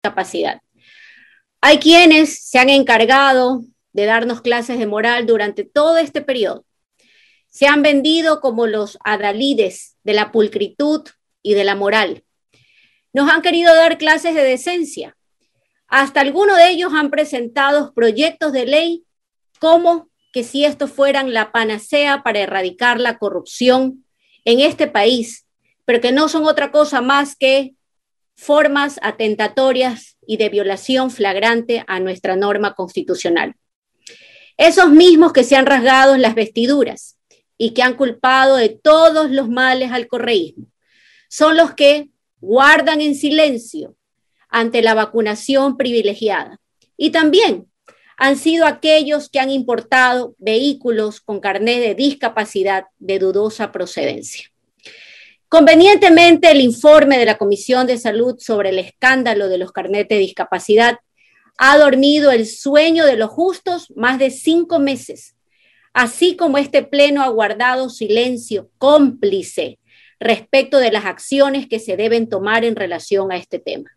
capacidad. Hay quienes se han encargado de darnos clases de moral durante todo este periodo. Se han vendido como los adalides de la pulcritud y de la moral. Nos han querido dar clases de decencia. Hasta algunos de ellos han presentado proyectos de ley como que si esto fueran la panacea para erradicar la corrupción en este país, pero que no son otra cosa más que formas atentatorias y de violación flagrante a nuestra norma constitucional. Esos mismos que se han rasgado en las vestiduras y que han culpado de todos los males al correísmo, son los que guardan en silencio ante la vacunación privilegiada. Y también han sido aquellos que han importado vehículos con carnet de discapacidad de dudosa procedencia. Convenientemente, el informe de la Comisión de Salud sobre el escándalo de los carnetes de discapacidad ha dormido el sueño de los justos más de cinco meses, así como este pleno ha guardado silencio cómplice respecto de las acciones que se deben tomar en relación a este tema.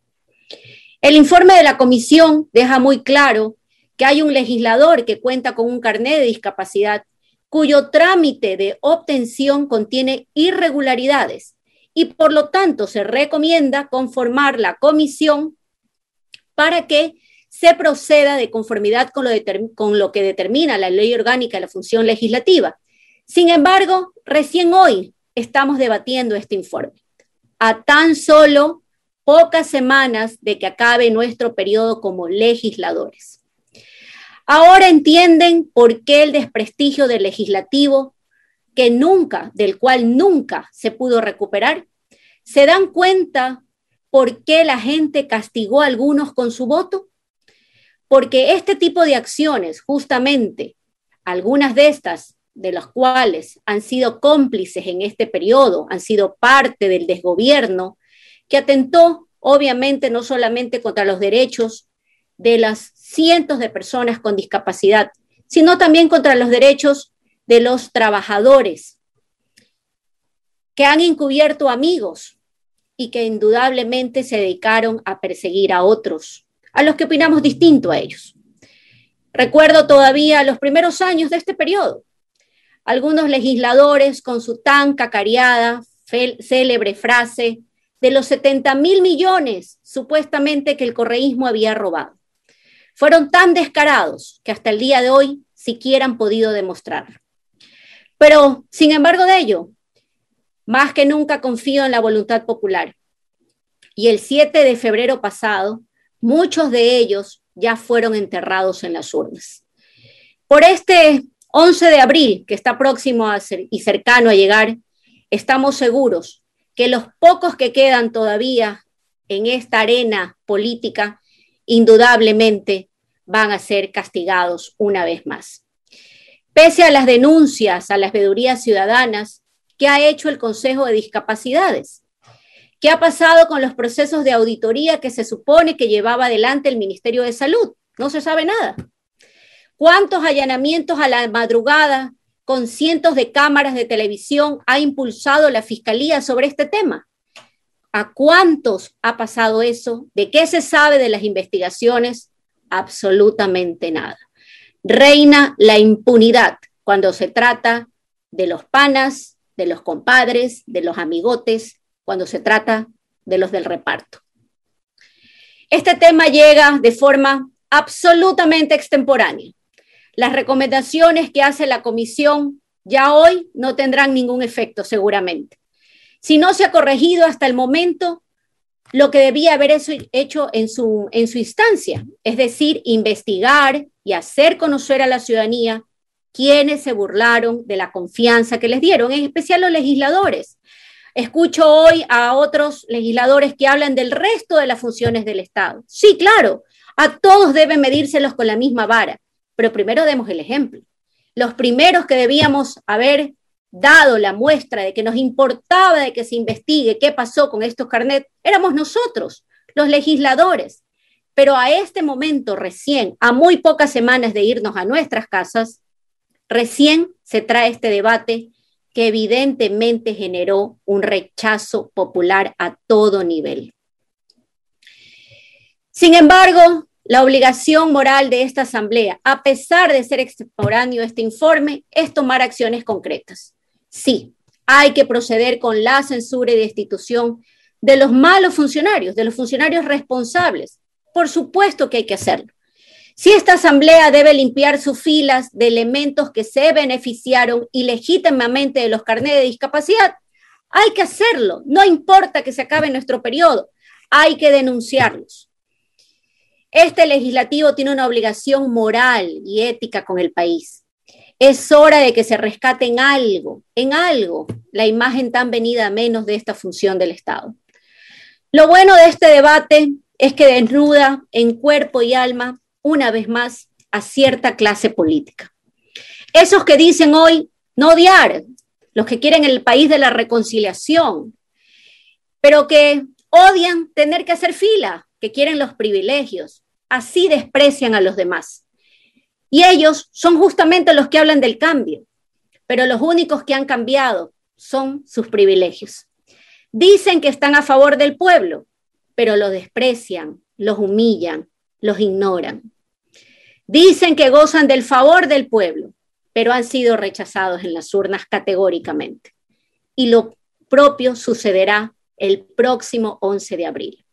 El informe de la comisión deja muy claro que hay un legislador que cuenta con un carnet de discapacidad cuyo trámite de obtención contiene irregularidades y por lo tanto se recomienda conformar la comisión para que se proceda de conformidad con lo, que determina la ley orgánica de la función legislativa. Sin embargo, recién hoy estamos debatiendo este informe. A tan solo pocas semanas de que acabe nuestro periodo como legisladores. Ahora entienden por qué el desprestigio del legislativo, que nunca, del cual nunca se pudo recuperar, se dan cuenta por qué la gente castigó a algunos con su voto, porque este tipo de acciones, justamente, algunas de estas de las cuales han sido cómplices en este periodo, han sido parte del desgobierno, que atentó obviamente no solamente contra los derechos de las cientos de personas con discapacidad, sino también contra los derechos de los trabajadores que han encubierto amigos y que indudablemente se dedicaron a perseguir a otros, a los que opinamos distinto a ellos. Recuerdo todavía los primeros años de este periodo. Algunos legisladores con su tan cacareada, célebre frase de los 70 mil millones supuestamente que el correísmo había robado. Fueron tan descarados que hasta el día de hoy siquiera han podido demostrarlo. Pero, sin embargo de ello, más que nunca confío en la voluntad popular. Y el 7 de febrero pasado, muchos de ellos ya fueron enterrados en las urnas. Por este 11 de abril, que está próximo a ser y cercano a llegar, estamos seguros que los pocos que quedan todavía en esta arena política indudablemente van a ser castigados una vez más. Pese a las denuncias a las vedurías ciudadanas ¿qué ha hecho el Consejo de Discapacidades, ¿qué ha pasado con los procesos de auditoría que se supone que llevaba adelante el Ministerio de Salud? No se sabe nada. ¿Cuántos allanamientos a la madrugada con cientos de cámaras de televisión ha impulsado la Fiscalía sobre este tema? ¿A cuántos ha pasado eso? ¿De qué se sabe de las investigaciones? Absolutamente nada. Reina la impunidad cuando se trata de los panas, de los compadres, de los amigotes, cuando se trata de los del reparto. Este tema llega de forma absolutamente extemporánea. Las recomendaciones que hace la comisión ya hoy no tendrán ningún efecto seguramente si no se ha corregido hasta el momento lo que debía haber hecho en su, instancia, es decir, investigar y hacer conocer a la ciudadanía quienes se burlaron de la confianza que les dieron, en especial los legisladores. Escucho hoy a otros legisladores que hablan del resto de las funciones del Estado. Sí, claro, a todos deben medírselos con la misma vara, pero primero demos el ejemplo. Los primeros que debíamos haber dado la muestra de que nos importaba de que se investigue qué pasó con estos carnets, éramos nosotros, los legisladores. Pero a este momento recién, a muy pocas semanas de irnos a nuestras casas, recién se trae este debate que evidentemente generó un rechazo popular a todo nivel. Sin embargo, la obligación moral de esta Asamblea, a pesar de ser extemporáneo este informe, es tomar acciones concretas. Sí, hay que proceder con la censura y destitución de los malos funcionarios, de los funcionarios responsables. Por supuesto que hay que hacerlo. Si esta asamblea debe limpiar sus filas de elementos que se beneficiaron ilegítimamente de los carnets de discapacidad, hay que hacerlo. No importa que se acabe nuestro periodo, hay que denunciarlos. Este legislativo tiene una obligación moral y ética con el país es hora de que se rescate en algo, en algo, la imagen tan venida a menos de esta función del Estado. Lo bueno de este debate es que desnuda en cuerpo y alma, una vez más, a cierta clase política. Esos que dicen hoy no odiar, los que quieren el país de la reconciliación, pero que odian tener que hacer fila, que quieren los privilegios, así desprecian a los demás. Y ellos son justamente los que hablan del cambio, pero los únicos que han cambiado son sus privilegios. Dicen que están a favor del pueblo, pero los desprecian, los humillan, los ignoran. Dicen que gozan del favor del pueblo, pero han sido rechazados en las urnas categóricamente. Y lo propio sucederá el próximo 11 de abril.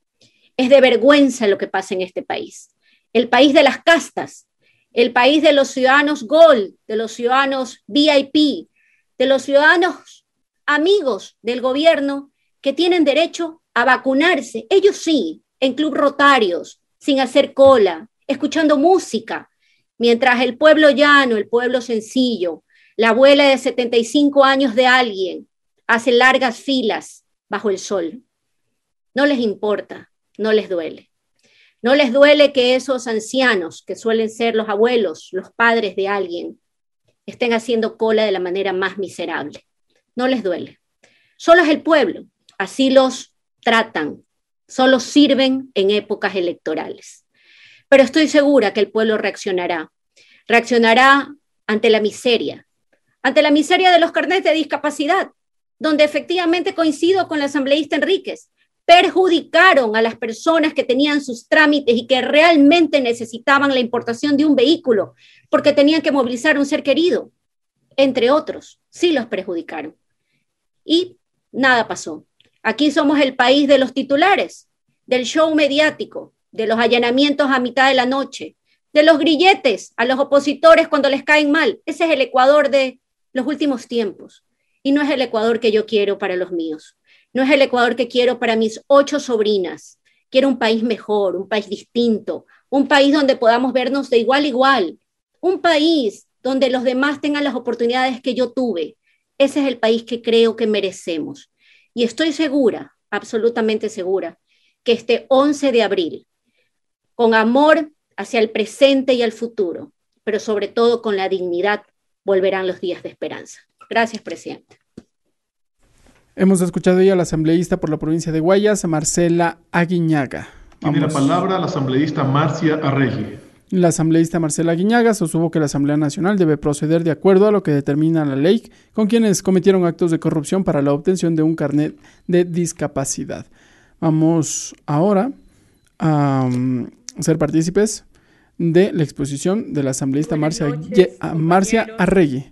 Es de vergüenza lo que pasa en este país. El país de las castas, el país de los ciudadanos gol, de los ciudadanos VIP, de los ciudadanos amigos del gobierno que tienen derecho a vacunarse, ellos sí, en club rotarios, sin hacer cola, escuchando música, mientras el pueblo llano, el pueblo sencillo, la abuela de 75 años de alguien, hace largas filas bajo el sol. No les importa, no les duele. No les duele que esos ancianos, que suelen ser los abuelos, los padres de alguien, estén haciendo cola de la manera más miserable. No les duele. Solo es el pueblo. Así los tratan. Solo sirven en épocas electorales. Pero estoy segura que el pueblo reaccionará. Reaccionará ante la miseria, ante la miseria de los carnets de discapacidad, donde efectivamente coincido con la asambleísta Enríquez perjudicaron a las personas que tenían sus trámites y que realmente necesitaban la importación de un vehículo porque tenían que movilizar un ser querido, entre otros. Sí los perjudicaron. Y nada pasó. Aquí somos el país de los titulares, del show mediático, de los allanamientos a mitad de la noche, de los grilletes a los opositores cuando les caen mal. Ese es el Ecuador de los últimos tiempos y no es el Ecuador que yo quiero para los míos. No es el Ecuador que quiero para mis ocho sobrinas. Quiero un país mejor, un país distinto, un país donde podamos vernos de igual a igual, un país donde los demás tengan las oportunidades que yo tuve. Ese es el país que creo que merecemos. Y estoy segura, absolutamente segura, que este 11 de abril, con amor hacia el presente y al futuro, pero sobre todo con la dignidad, volverán los días de esperanza. Gracias, presidente. Hemos escuchado ya a la asambleísta por la provincia de Guayas, Marcela Aguiñaga. Tiene la palabra la asambleísta Marcia Arregui. La asambleísta Marcela Aguiñaga sostuvo que la Asamblea Nacional debe proceder de acuerdo a lo que determina la ley con quienes cometieron actos de corrupción para la obtención de un carnet de discapacidad. Vamos ahora a um, ser partícipes de la exposición de la asambleísta Marcia, Marcia Arregui.